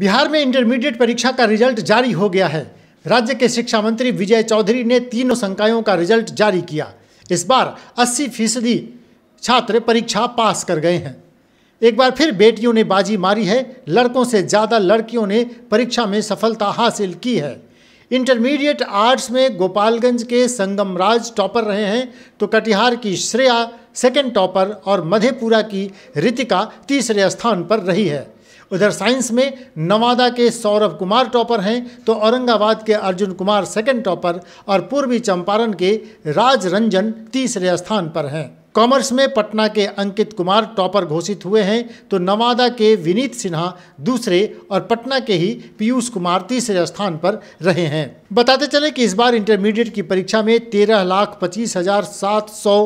बिहार में इंटरमीडिएट परीक्षा का रिजल्ट जारी हो गया है राज्य के शिक्षा मंत्री विजय चौधरी ने तीनों संकायों का रिजल्ट जारी किया इस बार 80 फीसदी छात्र परीक्षा पास कर गए हैं एक बार फिर बेटियों ने बाजी मारी है लड़कों से ज़्यादा लड़कियों ने परीक्षा में सफलता हासिल की है इंटरमीडिएट आर्ट्स में गोपालगंज के संगमराज टॉपर रहे हैं तो कटिहार की श्रेया सेकेंड टॉपर और मधेपुरा की रितिका तीसरे स्थान पर रही है उधर साइंस में नवादा के सौरभ कुमार टॉपर हैं तो औरंगाबाद के अर्जुन कुमार सेकंड टॉपर और पूर्वी चंपारण के राज रंजन तीसरे स्थान पर हैं कॉमर्स में पटना के अंकित कुमार टॉपर घोषित हुए हैं तो नवादा के विनीत सिन्हा दूसरे और पटना के ही पीयूष कुमार तीसरे स्थान पर रहे हैं बताते चले कि इस बार इंटरमीडिएट की परीक्षा में तेरह लाख पच्चीस हजार सात सौ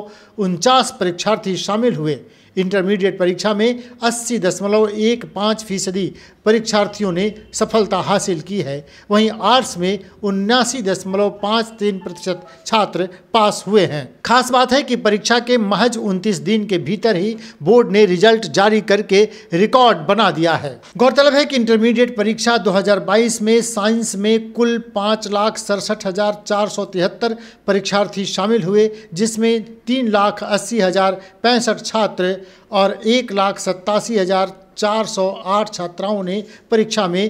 उनचास परीक्षार्थी शामिल हुए इंटरमीडिएट परीक्षा में अस्सी दशमलव एक पाँच फीसदी परीक्षार्थियों ने सफलता हासिल की है वहीं आर्ट्स में उन्यासी दशमलव पाँच तीन प्रतिशत छात्र पास हुए हैं खास बात है कि परीक्षा के महज 29 दिन के भीतर ही बोर्ड ने रिजल्ट जारी करके रिकॉर्ड बना दिया है गौरतलब है कि इंटरमीडिएट परीक्षा 2022 में साइंस में कुल पाँच लाख सड़सठ हजार चार सौ तिहत्तर परीक्षार्थी शामिल हुए जिसमें तीन लाख अस्सी हजार पैंसठ छात्र और एक लाख सत्तासी हजार चार सौ आठ छात्राओं ने परीक्षा में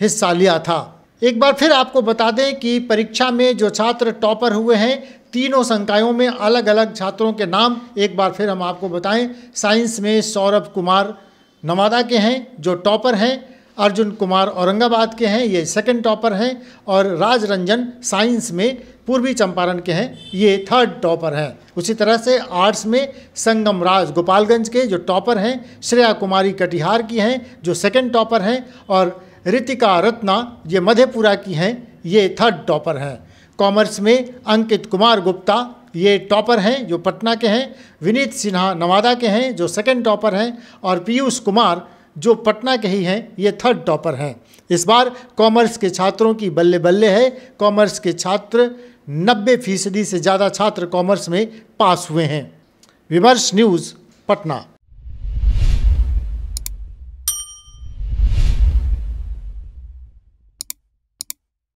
हिस्सा लिया था एक बार फिर आपको बता दें कि परीक्षा में जो छात्र टॉपर हुए हैं तीनों संकायों में अलग अलग छात्रों के नाम एक बार फिर हम आपको बताएं साइंस में सौरभ कुमार नवादा के हैं जो टॉपर हैं अर्जुन कुमार औरंगाबाद के हैं ये सेकंड टॉपर हैं और राज रंजन साइंस में पूर्वी चंपारण के हैं ये थर्ड टॉपर हैं उसी तरह से आर्ट्स में संगम राज गोपालगंज के जो टॉपर हैं श्रेया कुमारी कटिहार की हैं जो सेकंड टॉपर हैं और रितिका रत्ना ये मधेपुरा की हैं ये थर्ड टॉपर हैं कॉमर्स में अंकित कुमार गुप्ता ये टॉपर हैं जो पटना के हैं विनीत सिन्हा नवादा के हैं जो सेकंड टॉपर हैं और पीयूष कुमार जो पटना के ही हैं ये थर्ड टॉपर हैं इस बार कॉमर्स के छात्रों की बल्ले बल्ले है कॉमर्स के छात्र नब्बे फीसदी से ज़्यादा छात्र कॉमर्स में पास हुए हैं विमर्श न्यूज़ पटना